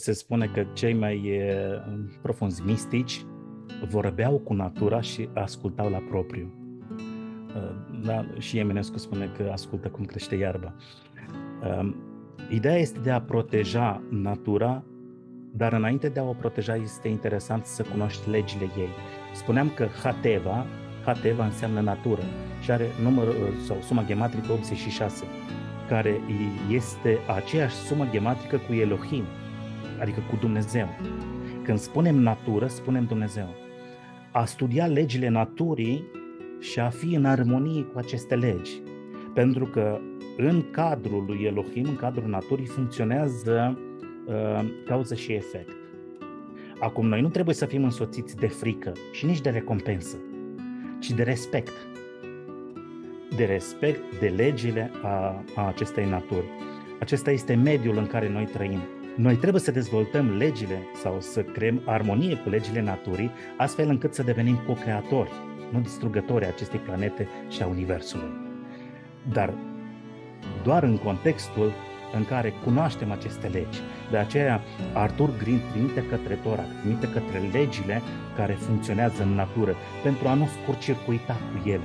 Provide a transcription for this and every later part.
Se spune că cei mai profunzi mistici vorbeau cu natura și ascultau la propriu. Uh, da, și Eminescu spune că ascultă cum crește iarba. Um, ideea este de a proteja natura, dar înainte de a o proteja este interesant să cunoști legile ei. Spuneam că Hateva, Hateva înseamnă natură și are numărul uh, sau suma gematrică 86, care este aceeași sumă gematrică cu Elohim, adică cu Dumnezeu. Când spunem natură, spunem Dumnezeu. A studia legile naturii și a fi în armonie cu aceste legi. Pentru că în cadrul lui Elohim, în cadrul naturii, funcționează uh, cauză și efect. Acum, noi nu trebuie să fim însoțiți de frică și nici de recompensă, ci de respect. De respect de legile a, a acestei naturi. Acesta este mediul în care noi trăim. Noi trebuie să dezvoltăm legile sau să creăm armonie cu legile naturii, astfel încât să devenim co-creatori, nu distrugători acestei planete și a Universului. Dar doar în contextul în care cunoaștem aceste legi. De aceea, Arthur Green trimite către Tora, trimite către legile care funcționează în natură, pentru a nu scurcircuita cu ele.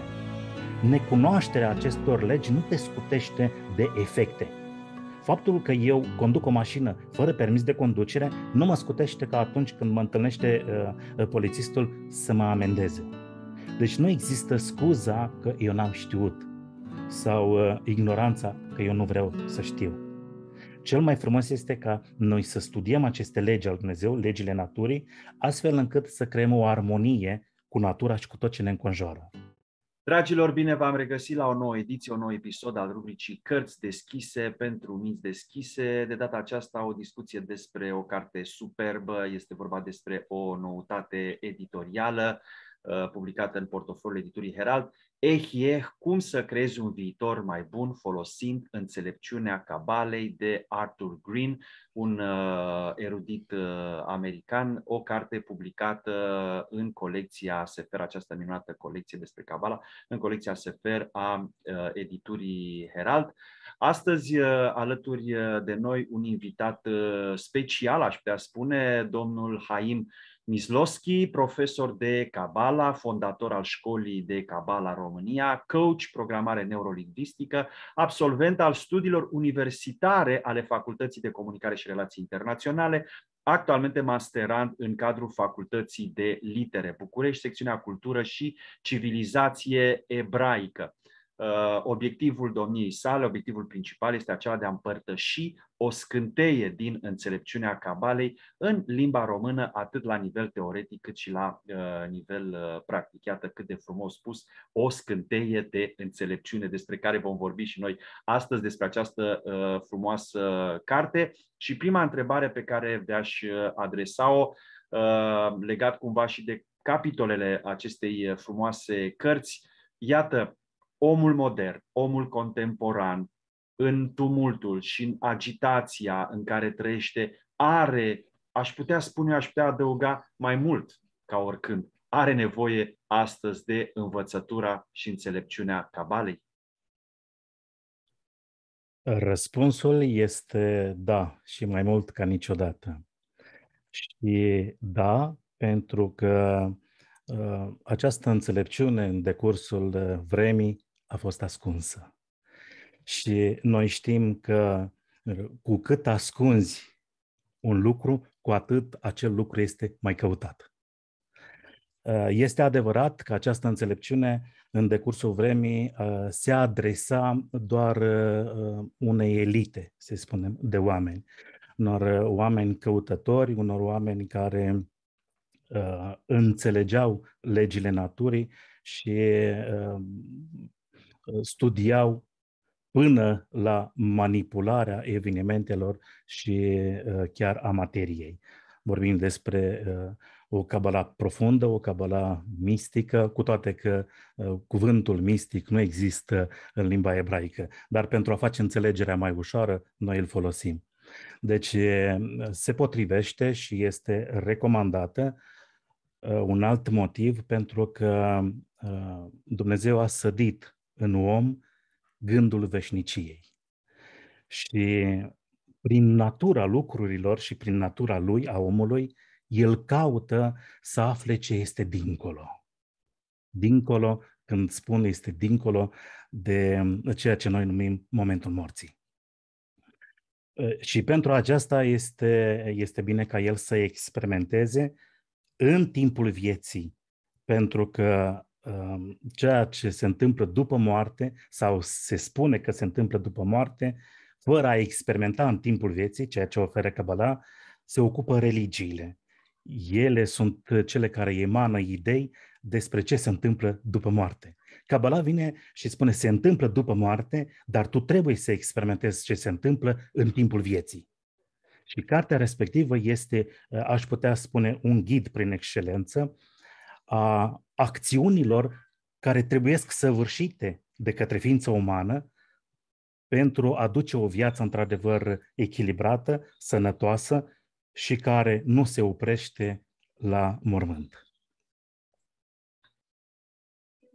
Necunoașterea acestor legi nu te scutește de efecte, Faptul că eu conduc o mașină fără permis de conducere nu mă scutește ca atunci când mă întâlnește uh, uh, polițistul să mă amendeze. Deci nu există scuza că eu n-am știut sau uh, ignoranța că eu nu vreau să știu. Cel mai frumos este ca noi să studiem aceste legi al Dumnezeu, legile naturii, astfel încât să creăm o armonie cu natura și cu tot ce ne înconjoară. Dragilor, bine v-am regăsit la o nouă ediție, un nou episod al rubricii Cărți deschise pentru minți deschise. De data aceasta o discuție despre o carte superbă, este vorba despre o noutate editorială uh, publicată în portofoliul editurii Herald. Ehieh, cum să creezi un viitor mai bun folosind înțelepciunea cabalei de Arthur Green, un uh, erudit uh, american, o carte publicată în colecția Sefer, această minunată colecție despre cabala, în colecția Sefer a uh, editurii Herald. Astăzi, uh, alături de noi, un invitat uh, special, aș putea spune, domnul Haim Mislowski, profesor de Kabbalah, fondator al școlii de Kabbalah România, coach programare neurolingvistică, absolvent al studiilor universitare ale Facultății de Comunicare și Relații Internaționale, actualmente masterant în cadrul Facultății de Litere București, secțiunea Cultură și Civilizație Ebraică. Uh, obiectivul domniei sale, obiectivul principal este acela de a împărtăși o scânteie din înțelepciunea cabalei în limba română, atât la nivel teoretic cât și la uh, nivel uh, practic. Iată cât de frumos spus, o scânteie de înțelepciune despre care vom vorbi și noi astăzi despre această uh, frumoasă carte. Și prima întrebare pe care v-aș uh, adresa-o, uh, legat cumva și de capitolele acestei frumoase cărți, Iată, omul modern, omul contemporan, în tumultul și în agitația în care trăiește, are, aș putea spune, aș putea adăuga mai mult ca oricând, are nevoie astăzi de învățătura și înțelepciunea cabalei? Răspunsul este da și mai mult ca niciodată. Și da, pentru că ă, această înțelepciune în decursul ă, vremii a fost ascunsă. Și noi știm că cu cât ascunzi un lucru, cu atât acel lucru este mai căutat. Este adevărat că această înțelepciune în decursul vremii uh, se adresa doar uh, unei elite, să spunem, de oameni. Unor uh, oameni căutători, unor oameni care înțelegeau legile naturii și Uh, studiau până la manipularea evenimentelor și uh, chiar a materiei. Vorbim despre uh, o cabala profundă, o cabala mistică, cu toate că cuvântul mistic nu există în limba ebraică, dar pentru a face înțelegerea mai ușoară, noi îl folosim. Deci se potrivește și este recomandată un alt motiv pentru că Dumnezeu a sădit în om gândul veșniciei. Și prin natura lucrurilor și prin natura lui, a omului, el caută să afle ce este dincolo. Dincolo, când spun este dincolo de ceea ce noi numim momentul morții. Și pentru aceasta este, este bine ca el să experimenteze în timpul vieții, pentru că Um, ceea ce se întâmplă după moarte sau se spune că se întâmplă după moarte, fără a experimenta în timpul vieții, ceea ce oferă Kabbalah, se ocupă religiile. Ele sunt cele care emană idei despre ce se întâmplă după moarte. Kabbalah vine și spune, se întâmplă după moarte, dar tu trebuie să experimentezi ce se întâmplă în timpul vieții. Și cartea respectivă este, uh, aș putea spune, un ghid prin excelență, a acțiunilor care trebuie săvârșite de către ființa umană pentru a duce o viață într-adevăr echilibrată, sănătoasă și care nu se oprește la mormânt.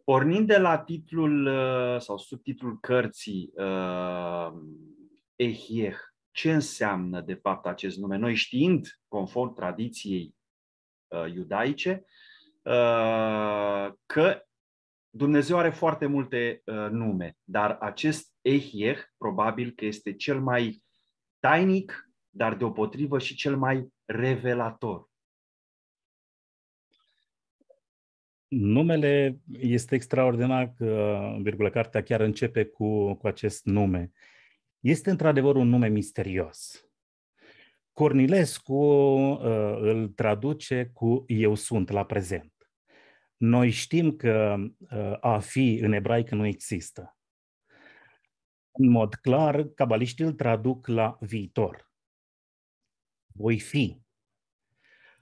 Pornind de la titlul uh, sau subtitlul cărții uh, Ehieh, eh ce înseamnă de fapt acest nume? Noi știind, conform tradiției uh, iudaice, Uh, că Dumnezeu are foarte multe uh, nume, dar acest Ehieh probabil că este cel mai tainic, dar deopotrivă și cel mai revelator. Numele este extraordinar că, virgulă, cartea chiar începe cu, cu acest nume. Este într-adevăr un nume misterios. Cornilescu uh, îl traduce cu eu sunt la prezent. Noi știm că uh, a fi în ebraică nu există. În mod clar, cabaliștii îl traduc la viitor. Voi fi.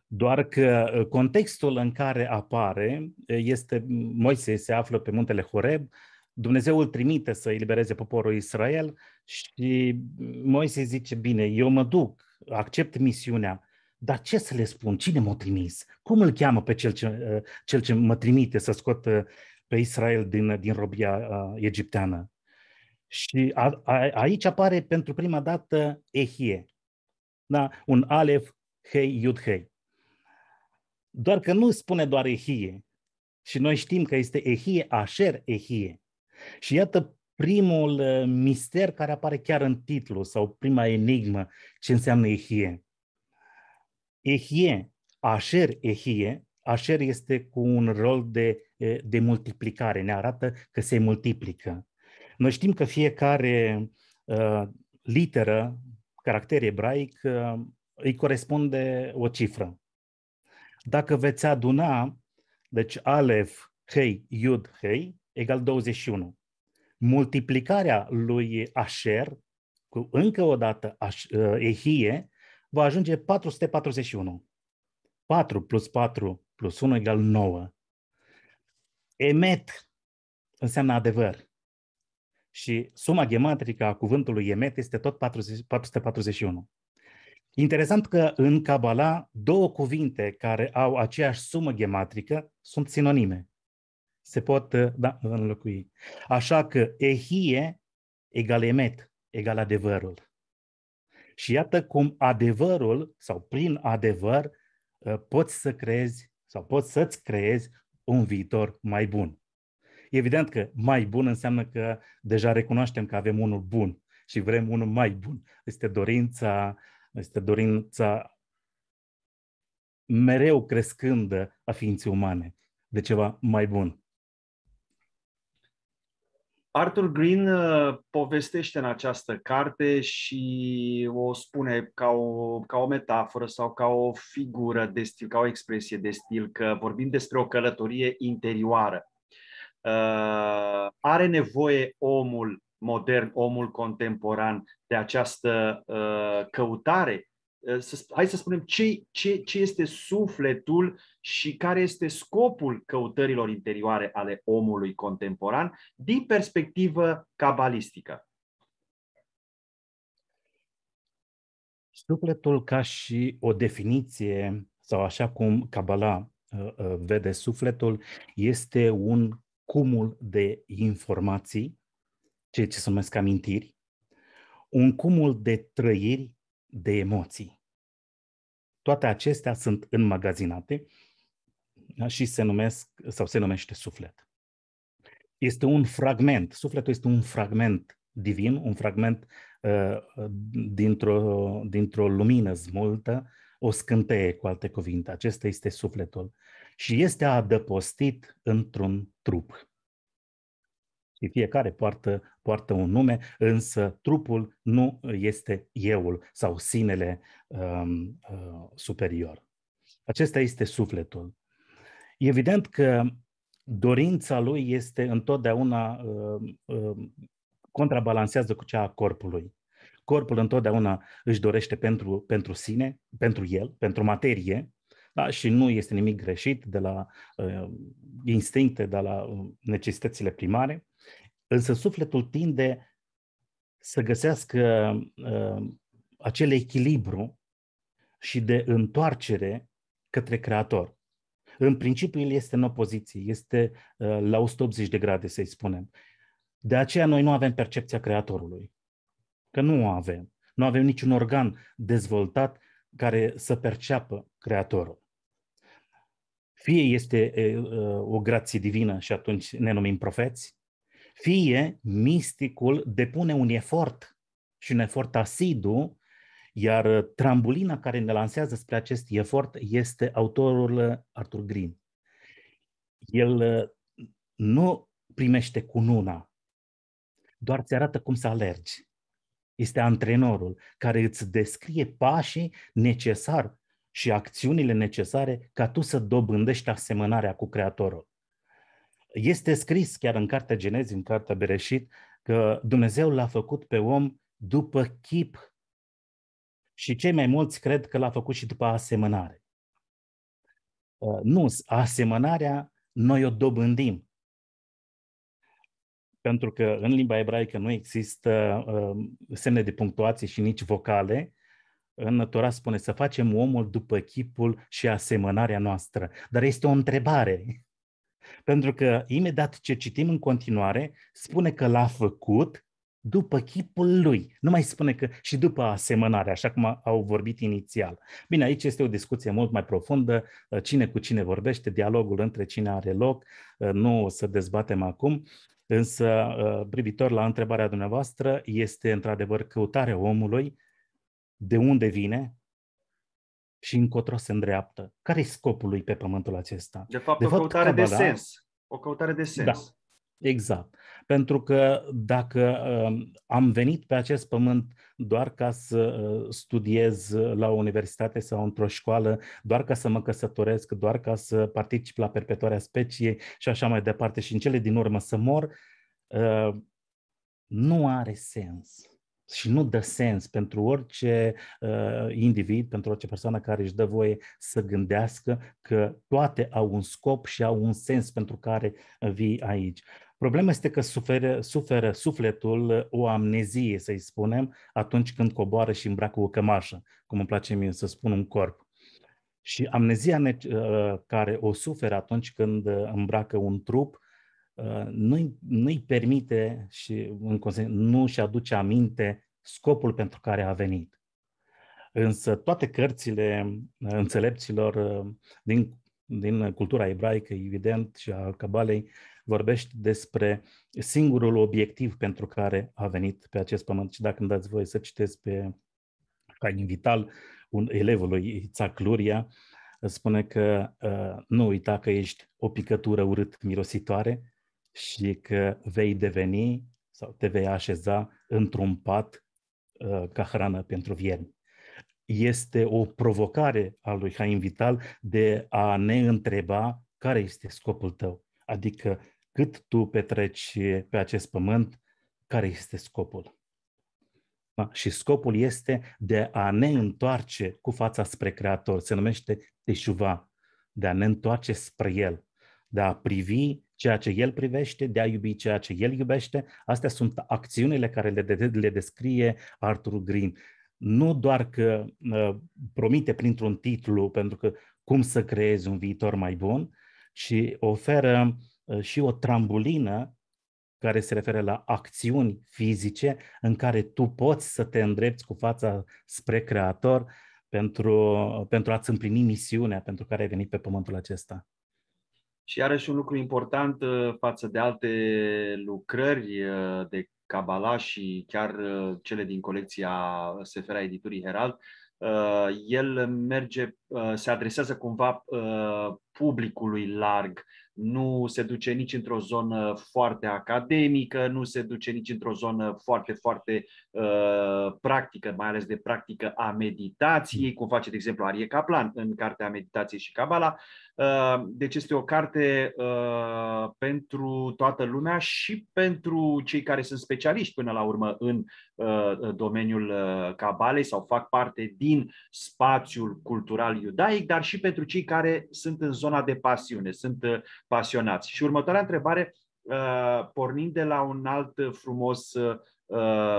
Doar că uh, contextul în care apare este, Moise se află pe muntele Horeb, Dumnezeu îl trimite să elibereze poporul Israel și Moise zice, bine, eu mă duc, accept misiunea, dar ce să le spun? Cine m-a trimis? Cum îl cheamă pe cel ce, uh, cel ce mă trimite să scot uh, pe Israel din, uh, din robia egipteană? Și a, a, aici apare pentru prima dată Ehie, da? un alef, hei, iud, hei. Doar că nu spune doar Ehie. Și noi știm că este Ehie, Asher, Ehie. Și iată primul uh, mister care apare chiar în titlu sau prima enigmă, ce înseamnă Ehie. Ehie, Asher Ehie, Asher este cu un rol de, de multiplicare, ne arată că se multiplică. Noi știm că fiecare uh, literă, caracter ebraic, uh, îi corespunde o cifră. Dacă veți aduna, deci Alef, Hei, Iud, Hei, egal 21 multiplicarea lui Asher, cu încă o dată uh, Ehie, va ajunge 441. 4 plus 4 plus 1 egal 9. Emet înseamnă adevăr. Și suma gematrică a cuvântului emet este tot 40, 441. Interesant că în Kabbalah două cuvinte care au aceeași sumă gematrică sunt sinonime se pot uh, da, înlocui. Așa că ehie egal emet, egal adevărul. Și iată cum adevărul sau prin adevăr uh, poți să creezi sau poți să-ți creezi un viitor mai bun. Evident că mai bun înseamnă că deja recunoaștem că avem unul bun și vrem unul mai bun. Este dorința, este dorința mereu crescândă a ființei umane de ceva mai bun. Arthur Green uh, povestește în această carte și o spune ca o, ca o metaforă sau ca o figură de stil, ca o expresie de stil, că vorbim despre o călătorie interioară. Uh, are nevoie omul modern, omul contemporan de această uh, căutare Eh, să, hai să spunem, ce, ce, ce este sufletul și care este scopul căutărilor interioare ale omului contemporan din perspectivă cabalistică. Sufletul ca și o definiție, sau așa cum Cabala eh, eh, vede sufletul, este un cumul de informații, ceea ce se numesc amintiri, un cumul de trăiri de emoții. Toate acestea sunt înmagazinate da, și se numesc sau se numește suflet. Este un fragment, sufletul este un fragment divin, un fragment uh, dintr-o, dintr-o lumină zmultă, o scânteie, cu alte cuvinte. Acesta este sufletul. Și este adăpostit într-un trup și fiecare poartă, poartă un nume, însă trupul nu este euul sau sinele um, uh, superior. Acesta este sufletul. Evident că dorința lui este întotdeauna uh, uh, contrabalansează cu cea a corpului. Corpul întotdeauna își dorește pentru, pentru sine, pentru el, pentru materie, da? Și nu este nimic greșit de la uh, instincte, de la uh, necesitățile primare, însă sufletul tinde să găsească uh, acel echilibru și de întoarcere către Creator. În principiu, el este în opoziție, este uh, la 180 de grade, să-i spunem. De aceea noi nu avem percepția Creatorului. Că nu o avem. Nu avem niciun organ dezvoltat care să perceapă Creatorul. Fie este o grație divină și atunci ne numim profeți, fie misticul depune un efort și un efort asidu, iar trambulina care ne lansează spre acest efort este autorul Arthur Green. El nu primește nuna, doar ți arată cum să alergi. Este antrenorul care îți descrie pașii necesari și acțiunile necesare ca tu să dobândești asemănarea cu Creatorul. Este scris chiar în Cartea Genezi, în Cartea Bereșit, că Dumnezeu l-a făcut pe om după chip și cei mai mulți cred că l-a făcut și după asemănare. Uh, nu, asemănarea noi o dobândim. Pentru că în limba ebraică nu există uh, semne de punctuație și nici vocale, în Tora spune să facem omul după chipul și asemănarea noastră. Dar este o întrebare. Pentru că imediat ce citim în continuare, spune că l-a făcut după chipul lui. Nu mai spune că și după asemănare, așa cum au vorbit inițial. Bine, aici este o discuție mult mai profundă, cine cu cine vorbește, dialogul între cine are loc, nu o să dezbatem acum, însă privitor la întrebarea dumneavoastră, este într-adevăr căutarea omului de unde vine și încotro se îndreaptă. Care e scopul lui pe pământul acesta? De fapt, de o fapt, căutare Kabbalah, de sens. O căutare de sens. Da, exact. Pentru că dacă uh, am venit pe acest pământ doar ca să uh, studiez la o universitate sau într-o școală, doar ca să mă căsătoresc, doar ca să particip la perpetuarea speciei și așa mai departe și în cele din urmă să mor, uh, nu are sens și nu dă sens pentru orice uh, individ, pentru orice persoană care își dă voie să gândească că toate au un scop și au un sens pentru care vii aici. Problema este că suferă, suferă sufletul uh, o amnezie, să-i spunem, atunci când coboară și îmbracă o cămașă, cum îmi place mie să spun un corp. Și amnezia uh, care o suferă atunci când uh, îmbracă un trup Uh, nu-i, nu-i permite și în nu-și aduce aminte scopul pentru care a venit. Însă toate cărțile uh, înțelepților uh, din, din cultura ebraică, evident, și a Cabalei, vorbește despre singurul obiectiv pentru care a venit pe acest pământ. Și dacă îmi dați voie să citesc pe Cain Vital, un elevul lui Isaac Luria, spune că nu uita că ești o picătură urât mirositoare, și că vei deveni sau te vei așeza într-un pat uh, ca hrană pentru viermi. Este o provocare a lui Haim Vital de a ne întreba care este scopul tău, adică cât tu petreci pe acest pământ, care este scopul. Da? Și scopul este de a ne întoarce cu fața spre Creator, se numește teșuva, de a ne întoarce spre El, de a privi ceea ce el privește, de a iubi ceea ce el iubește. Astea sunt acțiunile care le, le descrie Arthur Green. Nu doar că uh, promite printr-un titlu, pentru că cum să creezi un viitor mai bun, ci oferă uh, și o trambulină care se referă la acțiuni fizice în care tu poți să te îndrepți cu fața spre Creator pentru, pentru a-ți împlini misiunea pentru care ai venit pe pământul acesta. Și iarăși un lucru important uh, față de alte lucrări uh, de Cabala și chiar uh, cele din colecția Sefera Editurii Herald, el merge, se adresează cumva publicului larg, nu se duce nici într-o zonă foarte academică, nu se duce nici într-o zonă foarte, foarte uh, practică, mai ales de practică a meditației, cum face, de exemplu, Arie Kaplan în Cartea Meditației și Cabala, uh, Ehm, deci este o carte ehm, pentru toată lumea și pentru cei care sunt specialiști până la urmă în ehm, domeniul cabalei sau fac parte din spațiul cultural iudaic, dar și pentru cei care sunt în zona de pasiune, sunt pasionați. Și următoarea întrebare, pornind de la un alt frumos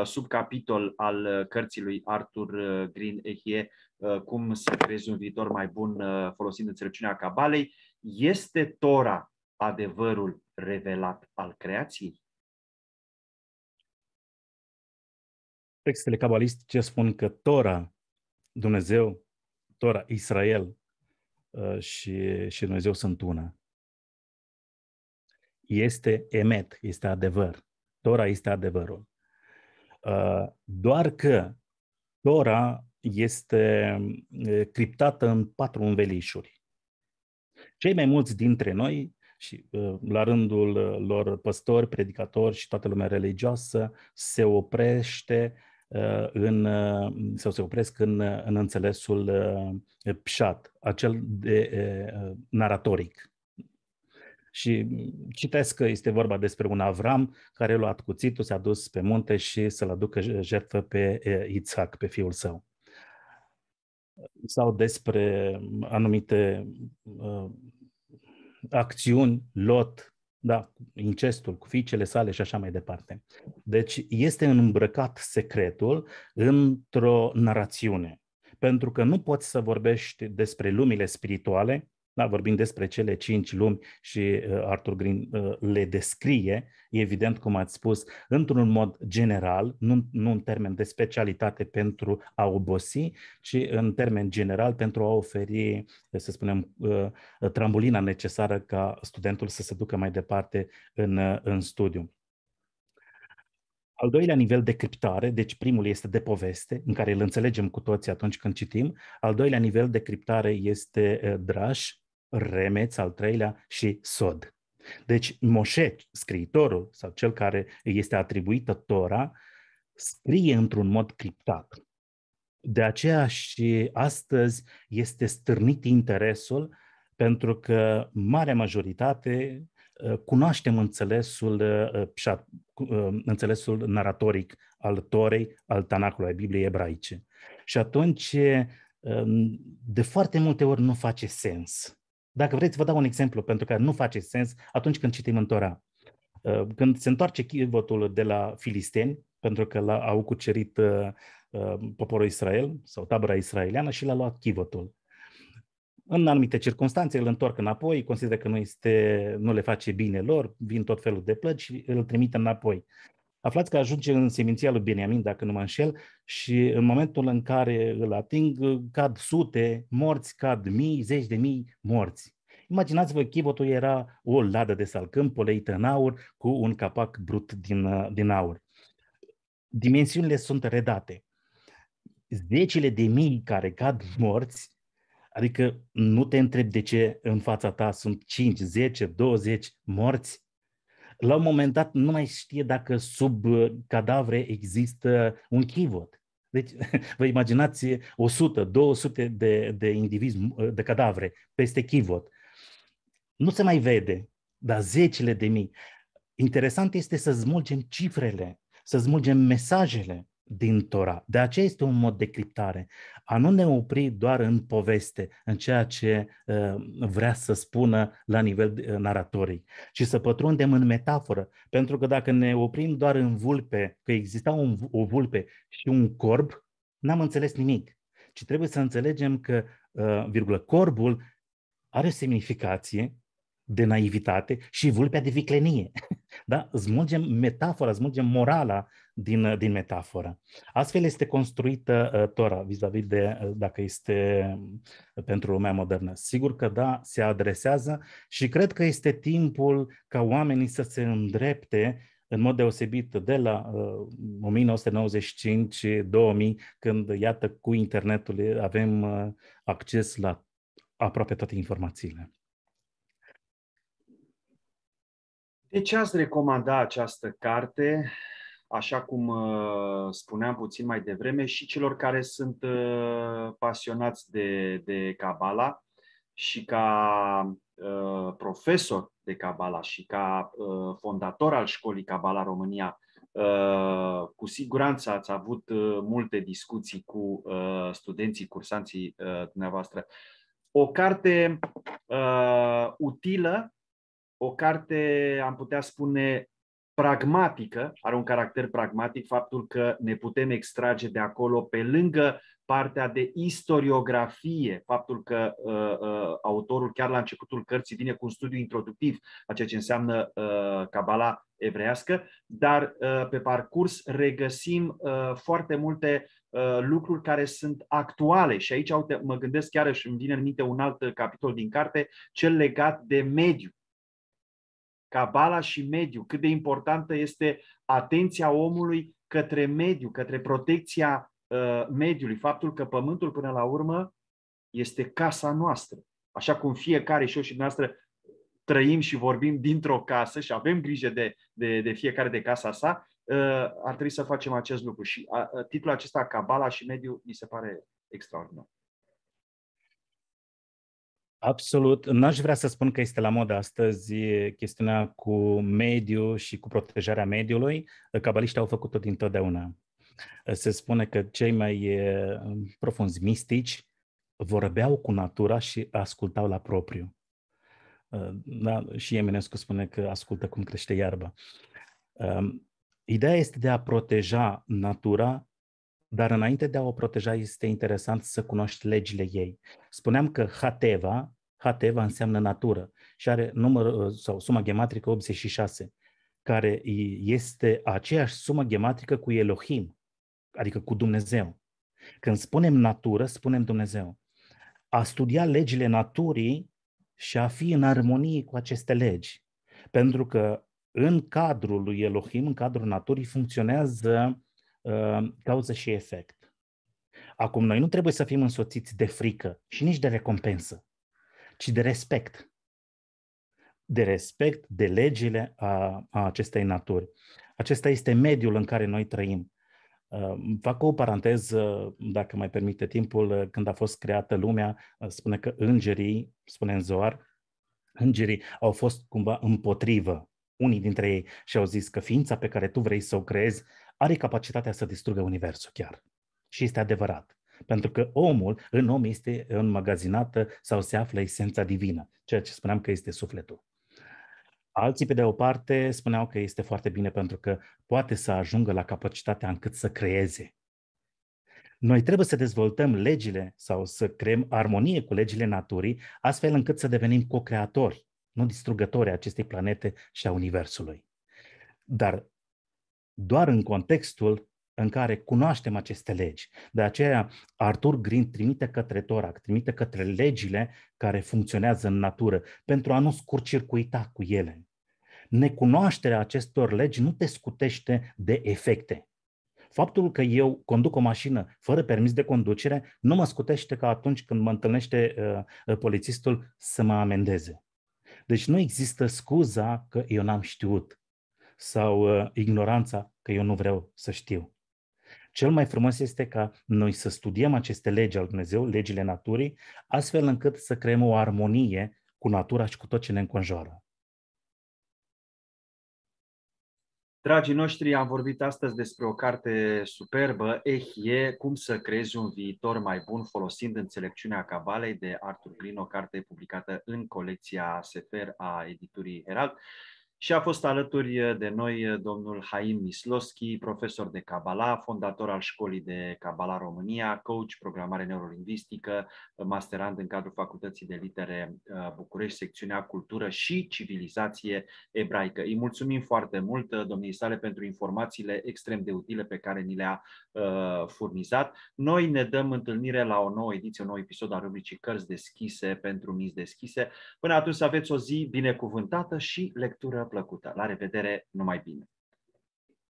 subcapitol al cărții lui Arthur Green Echie, Uh, cum să creezi un viitor mai bun uh, folosind înțelepciunea cabalei, este Tora adevărul revelat al creației? Textele cabalistice spun că Tora, Dumnezeu, Tora, Israel uh, și, și Dumnezeu sunt una. Este emet, este adevăr. Tora este adevărul. Doar că Tora este criptată în patru învelișuri. Cei mai mulți dintre noi, și la rândul lor păstori, predicatori și toată lumea religioasă, se oprește în, sau se opresc în, în înțelesul pșat, acel de naratoric. Și citesc că este vorba despre un Avram care l-a luat cuțitul, s-a dus pe munte și să-l aducă jertfă pe Isaac, pe fiul său sau despre anumite uh, acțiuni, lot, da, incestul cu fiicele sale și așa mai departe. Deci este îmbrăcat secretul într-o narațiune, pentru că nu poți să vorbești despre lumile spirituale da, vorbim despre cele cinci lumi și uh, Arthur Green uh, le descrie, evident, cum ați spus, într-un mod general, nu, nu în termen de specialitate pentru a obosi, ci în termen general pentru a oferi, să spunem, uh, trambulina necesară ca studentul să se ducă mai departe în, în studiu. Al doilea nivel de criptare, deci primul este de poveste, în care îl înțelegem cu toții atunci când citim. Al doilea nivel de criptare este draș, remeț al treilea și sod. Deci Moșe, scriitorul sau cel care este atribuită Tora, scrie într-un mod criptat. De aceea și astăzi este stârnit interesul pentru că marea majoritate uh, cunoaștem înțelesul, uh, uh, înțelesul naratoric al Torei, al Tanacului, Bibliei ebraice. Și atunci, de foarte multe ori nu face sens dacă vreți, vă dau un exemplu, pentru că nu face sens atunci când citim în Tora. Uh, când se întoarce chivotul de la filisteni, pentru că l au cucerit uh, uh, poporul Israel sau tabăra israeliană și l-a luat chivotul. În anumite circunstanțe îl întorc înapoi, consideră că nu, este, nu le face bine lor, vin tot felul de plăci și îl trimite înapoi. Aflați că ajunge în seminția lui Beniamin, dacă nu mă înșel, și în momentul în care îl ating, cad sute morți, cad mii, zeci de mii morți. Imaginați-vă, chivotul era o ladă de salcâm poleită în aur cu un capac brut din, din aur. Dimensiunile sunt redate. Zecile de mii care cad morți, adică nu te întreb de ce în fața ta sunt 5, 10, 20 morți, la un moment dat nu mai știe dacă sub uh, cadavre există un chivot. Deci, vă imaginați 100, uh, 200 de, de indivizi, uh, de cadavre peste chivot. Nu se mai vede, dar zecile de mii. Interesant este să smulgem cifrele, să smulgem mesajele din Tora. De aceea este un mod de criptare. A nu ne opri doar în poveste, în ceea ce uh, vrea să spună la nivel uh, naratorii, ci să pătrundem în metaforă. Pentru că dacă ne oprim doar în vulpe, că exista un, o vulpe și un corb, n-am înțeles nimic. Ci trebuie să înțelegem că, uh, virgulă, corbul are o semnificație de naivitate și vulpea de viclenie. Da? Smulgem metafora, smulgem morala din, din metaforă. Astfel este construită uh, Tora vis-a-vis de uh, dacă este uh, pentru lumea modernă. Sigur că da, se adresează și cred că este timpul ca oamenii să se îndrepte în mod deosebit de la uh, 1995-2000, când, iată, cu internetul avem uh, acces la aproape toate informațiile. ce ați recomanda această carte, așa cum uh, spuneam puțin mai devreme, și celor care sunt uh, pasionați de, de Kabbalah și ca uh, profesor de Kabbalah și ca fondator al școlii Kabbalah România, cu siguranță ați avut multe discuții cu studenții, cursanții dumneavoastră. O carte uh, utilă o carte, am putea spune, pragmatică, are un caracter pragmatic faptul că ne putem extrage de acolo pe lângă partea de istoriografie, faptul că uh, uh, autorul chiar la începutul cărții vine cu un studiu introductiv a ceea ce înseamnă uh, cabala evrească, dar uh, pe parcurs regăsim uh, foarte multe uh, lucruri care sunt actuale și aici uite, mă gândesc chiar și îmi vine în minte un alt uh, capitol din carte, cel legat de mediu cabala și mediu, cât de importantă este atenția omului către mediu, către protecția uh, mediului, faptul că pământul până la urmă este casa noastră. Așa cum fiecare și eu și noastră trăim și vorbim dintr-o casă și avem grijă de, de, de fiecare de casa sa, uh, ar trebui să facem acest lucru. Și uh, titlul acesta, Cabala și Mediu, mi se pare extraordinar. Absolut. N-aș vrea să spun că este la modă astăzi chestiunea cu mediul și cu protejarea mediului. Cabaliștii au făcut-o dintotdeauna. Se spune că cei mai profunzi mistici vorbeau cu natura și ascultau la propriu. Da? Și Eminescu spune că ascultă cum crește iarba. Ideea este de a proteja natura dar înainte de a o proteja, este interesant să cunoști legile ei. Spuneam că Hateva, Hateva înseamnă natură și are număr uh, sau suma gematrică 86, care este aceeași sumă gematrică cu Elohim, adică cu Dumnezeu. Când spunem natură, spunem Dumnezeu. A studia legile naturii și a fi în armonie cu aceste legi. Pentru că în cadrul lui Elohim, în cadrul naturii, funcționează Uh, cauză și efect. Acum, noi nu trebuie să fim însoțiți de frică și nici de recompensă, ci de respect. De respect de legile a, a acestei naturi. Acesta este mediul în care noi trăim. Uh, fac o paranteză, dacă mai permite timpul, uh, când a fost creată lumea, spune că îngerii, spune în Zoar, îngerii au fost cumva împotrivă unii dintre ei și au zis că ființa pe care tu vrei să o creezi are capacitatea să distrugă universul chiar. Și este adevărat. Pentru că omul, în om este înmagazinată sau se află esența divină, ceea ce spuneam că este sufletul. Alții, pe de o parte, spuneau că este foarte bine pentru că poate să ajungă la capacitatea încât să creeze. Noi trebuie să dezvoltăm legile sau să creăm armonie cu legile naturii, astfel încât să devenim co-creatori, nu distrugători acestei planete și a Universului. Dar doar în contextul în care cunoaștem aceste legi. De aceea, Arthur Green trimite către Torac, trimite către legile care funcționează în natură, pentru a nu scurcircuita cu ele. Necunoașterea acestor legi nu te scutește de efecte. Faptul că eu conduc o mașină fără permis de conducere nu mă scutește ca atunci când mă întâlnește uh, polițistul să mă amendeze. Deci nu există scuza că eu n-am știut sau uh, ignoranța că eu nu vreau să știu. Cel mai frumos este ca noi să studiem aceste legi al Dumnezeu, legile naturii, astfel încât să creăm o armonie cu natura și cu tot ce ne înconjoară. Dragii noștri, am vorbit astăzi despre o carte superbă, Ehie, cum să creezi un viitor mai bun folosind înțelepciunea cabalei de Artur Green, o carte publicată în colecția Sefer a editurii Herald. Și a fost alături de noi eh, domnul Haim Misloschi, profesor de Cabala, fondator al Școlii de Cabala România, coach, programare neurolingvistică, eh, masterand în cadrul Facultății de Litere eh, București, secțiunea Cultură și Civilizație Ebraică. Îi mulțumim foarte mult domnii sale pentru informațiile extrem de utile pe care ni le-a uh, furnizat. Noi ne dăm întâlnire la o nouă ediție, un nou episod al rubricii Cărți deschise pentru minți deschise. Până atunci aveți o zi binecuvântată și lectură plăcută. La revedere, numai bine!